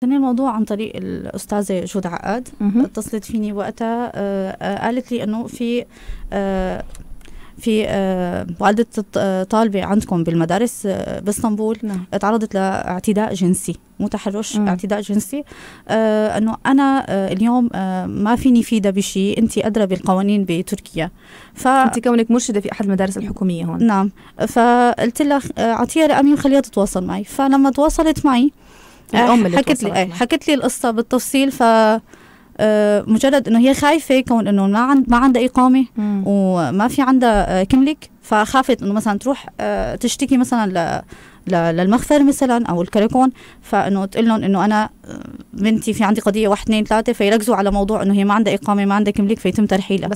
كان الموضوع عن طريق الأستاذة جود عقاد اتصلت فيني وقتها آه، آه، قالت لي أنه في آه، في والدة طالبة عندكم بالمدارس باسطنبول نعم. تعرضت لاعتداء جنسي مو تحرش اعتداء جنسي آه انه انا آه اليوم آه ما فيني فيدا بشيء انت ادرى بالقوانين بتركيا ف انت كونك مرشده في احد المدارس الحكوميه هون نعم فقلت لها اعطيها رقمي وخليها تتواصل معي فلما تواصلت معي آه الام آه، اللي حكت لي آه، حكت لي القصه بالتفصيل ف آه، مجرد انه هي خايفه كون انه ما عند ما عندها اقامه وما في عندها كملك فخافت انه مثلا تروح تشتكي مثلا للمخفر مثلا او الكركون فانه تقول لهم انه انا بنتي في عندي قضيه واحد اثنين ثلاثه فيركزوا على موضوع انه هي ما عندها اقامه ما عندها كملك فيتم ترحيلها